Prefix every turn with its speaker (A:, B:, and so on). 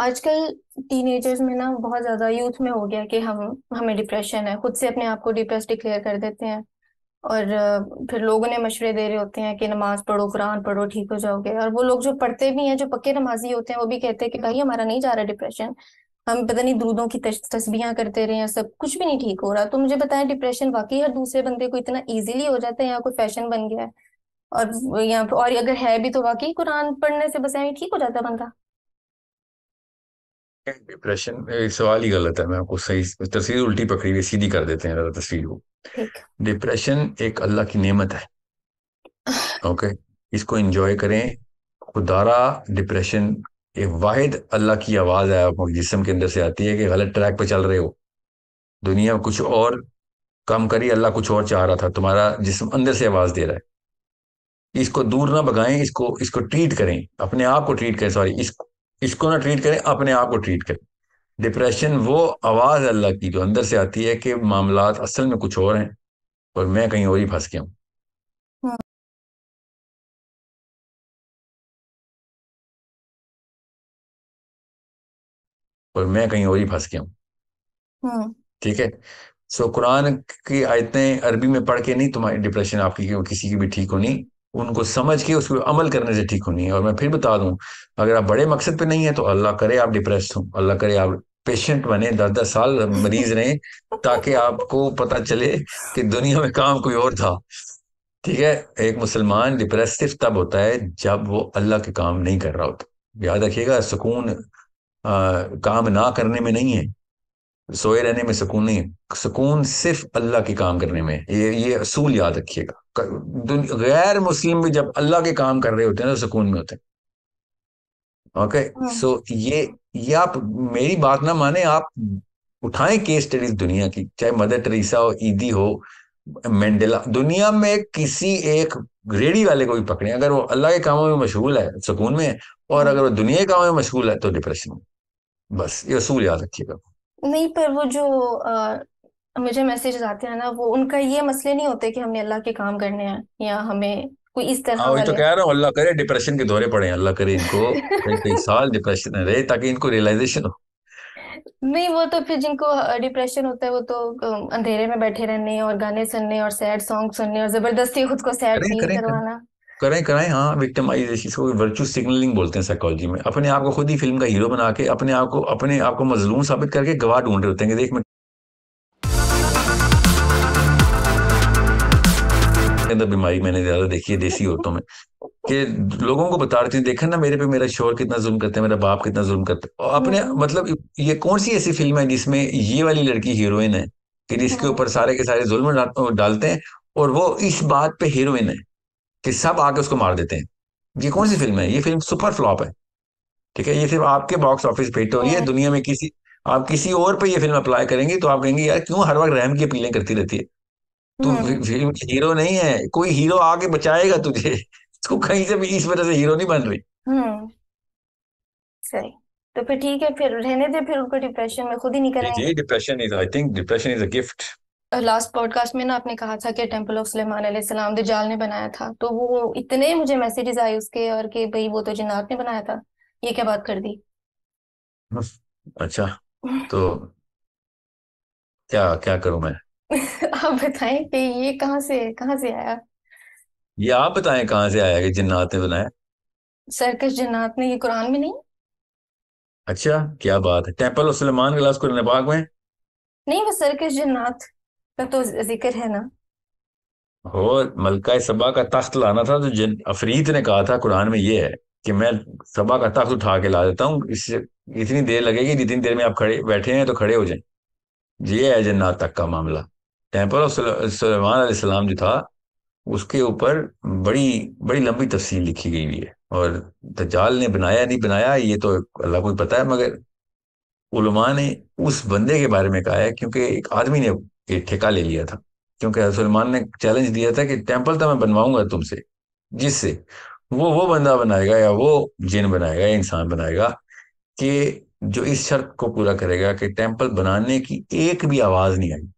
A: आजकल टीनेजर्स में ना बहुत ज्यादा यूथ में हो गया कि हम हमें डिप्रेशन है खुद से अपने आप को डिप्रेस डिक्लेयर कर देते हैं और फिर लोग उन्हें मशवरे दे रहे होते हैं कि नमाज पढ़ो कुरान पढ़ो ठीक हो जाओगे और वो लोग जो पढ़ते भी हैं जो पक्के नमाजी होते हैं वो भी कहते हैं कि भाई हमारा नहीं जा रहा डिप्रेशन हम पता नहीं दूधों की तस्बियाँ करते रहे हैं सब कुछ भी नहीं ठीक हो रहा तो मुझे बताएं डिप्रेशन वाकई हर दूसरे बंदे को इतना ईजिली हो जाता है या कोई फैशन बन गया है और यहाँ और अगर है भी तो वाकई कुरान पढ़ने से बस ठीक हो जाता है बंदा
B: डिप्रेशन सवाल ही गलत है मैं आपको सही तस्वीर उल्टी पकड़ी हुई सीधी कर देते हैं तस्वीर को डिप्रेशन एक अल्लाह की नेमत है ओके इसको एंजॉय करें खुदारा डिप्रेशन एक वाहिद अल्लाह की आवाज़ है आपको जिसम के अंदर से आती है कि गलत ट्रैक पर चल रहे हो दुनिया कुछ और कम करी अल्लाह कुछ और चाह रहा था तुम्हारा जिसम अंदर से आवाज़ दे रहा है इसको दूर ना भगाएं इसको इसको ट्रीट करें अपने आप को ट्रीट करें सॉरी इसको इसको ना ट्रीट करें अपने आप को ट्रीट करें डिप्रेशन वो आवाज़ अल्लाह की जो अंदर से आती है कि मामला असल में कुछ और हैं और मैं कहीं और ही फंस गया हूं हाँ। और मैं कहीं और ही फंस गया हूं हाँ। ठीक है सो कुरान की आयतें अरबी में पढ़ के नहीं तुम्हारी डिप्रेशन आपकी किसी की भी ठीक होनी उनको समझ के उसको अमल करने से ठीक होनी है और मैं फिर बता दूं अगर आप बड़े मकसद पे नहीं है तो अल्लाह करे आप डिप्रेस हो अल्लाह करे आप पेशेंट बने दस दस साल मरीज रहे ताकि आपको पता चले कि दुनिया में काम कोई और था ठीक है एक मुसलमान डिप्रेसिव तब होता है जब वो अल्लाह के काम नहीं कर रहा होता याद रखिएगा सुकून आ, काम ना करने में नहीं है सोए रहने में सुकून नहीं है सुकून सिर्फ अल्लाह के काम करने में ये ये असूल याद रखिएगा गैर मुस्लिम भी जब अल्लाह के काम कर रहे होते हैं तो सुकून में होते हैं ओके okay? सो हाँ। so, ये ये आप मेरी बात ना माने आप उठाएं केस स्टडीज दुनिया की चाहे मदर टेरेसा हो ईदी हो मेंडेला दुनिया में किसी एक रेडी वाले को भी पकड़े अगर वो अल्लाह के कामों में मशगूल है सुकून में है और हाँ। अगर वो दुनिया के कामों में मशगूल है तो डिप्रेशन में बस ये असूल याद रखिएगा
A: नहीं पर वो जो आ, मुझे मैसेज आते हैं ना वो उनका ये मसले नहीं होते कि हमने अल्लाह के काम करने हैं या हमें कोई इस हाँ वही तो वाले कह
B: रहा हूँ अल्लाह करे डिप्रेशन के दौरे पड़े अल्लाह करे इनको कई कई साल डिप्रेशन में रहे ताकि इनको रियलाइजेशन हो
A: नहीं वो तो फिर जिनको डिप्रेशन होता है वो तो अंधेरे में बैठे रहने और गाने सुनने और सैड सॉन्ग सुनने और जबरदस्ती खुद को सैड करें फील करें करें करवाना
B: कराएं कराएं हाँ विक्टिमाइजेशन इसको वर्चुअल सिग्नलिंग बोलते हैं साइकोलॉजी में अपने आप को खुद ही फिल्म का हीरो बना के अपने आप को अपने आप को मजलूम साबित करके गवाह ढूंढ रहे होते हैं कि देख मैं बीमारी मैंने ज्यादा देखी है देसी औरतों में कि लोगों को बता रहे थे देखा ना मेरे पे मेरा शोर कितना जुल्म करता है मेरा बाप कितना जुल्म करता है अपने हम्म। मतलब ये कौन सी ऐसी फिल्म है जिसमें ये वाली लड़की हीरोइन है कि जिसके हाँ। ऊपर सारे के सारे जुल्म डालते हैं और वो इस बात पे हीरोइन है कि सब आके उसको मार देते हैं ये कौन सी फिल्म है ये फिल्म सुपर फ्लॉप है ठीक है ये सिर्फ आपके बॉक्स ऑफिस पे तो ये दुनिया में किसी आप किसी और पे ये फिल्म अप्लाई करेंगे तो आप कहेंगे यार क्यों हर वक्त रहम की अपीलें करती रहती है तू फिल्म हीरो नहीं है कोई हीरो आके बचाएगा तुझे तू कहीं से भी इस वजह से हीरो नहीं बन रही hmm.
A: सही तो फिर ठीक है फिर रहने दे फिर उनको डिप्रेशन में खुद ही निकलेंगे जी
B: depression is I think depression is a gift
A: last podcast में ना आपने कहा था कि टेम्पल ऑफ सलेमान सलाम दजाल ने बनाया था तो वो इतने मुझे मैसेजेस आए उसके और कि भाई वो तो जिन्नात ने बनाया था ये क्या बात कर दी
B: अच्छा तो क्या क्या करूं मैं
A: आप बताएं कि ये कहाँ से कहाँ से आया
B: ये आप बताएं कहाँ से आया कि जिन्नात ने बनाया
A: सर्कस जिन्नात ने ये कुरान में नहीं
B: अच्छा क्या बात है टेम्पल ऑफ सलेमान के लास्ट कुरान पाक में
A: नहीं वो सर्कस जिन्नात का तो जिक्र है ना
B: और मलका सबा का तख्त लाना था तो जिन अफरीत ने कहा था कुरान में ये है कि मैं सबा का तख्त उठा के ला देता हूँ इससे इतनी देर लगेगी जितनी देर में आप खड़े बैठे हैं तो खड़े हो जाए ये है जन्नात तक का मामला टेम्पल ऑफ सलेमान सलाम जो था उसके ऊपर बड़ी बड़ी लंबी तफसील लिखी गई हुई है और तजाल ने बनाया नहीं बनाया ये तो अल्लाह को पता है मगर उलमा ने उस बंदे के बारे में कहा है क्योंकि एक आदमी ने ये ठेका ले लिया था क्योंकि सलमान ने चैलेंज दिया था कि टेम्पल तो मैं बनवाऊंगा तुमसे जिससे वो वो बंदा बनाएगा या वो जिन बनाएगा या इंसान बनाएगा कि जो इस शर्त को पूरा करेगा कि टेम्पल बनाने की
A: एक भी आवाज नहीं आई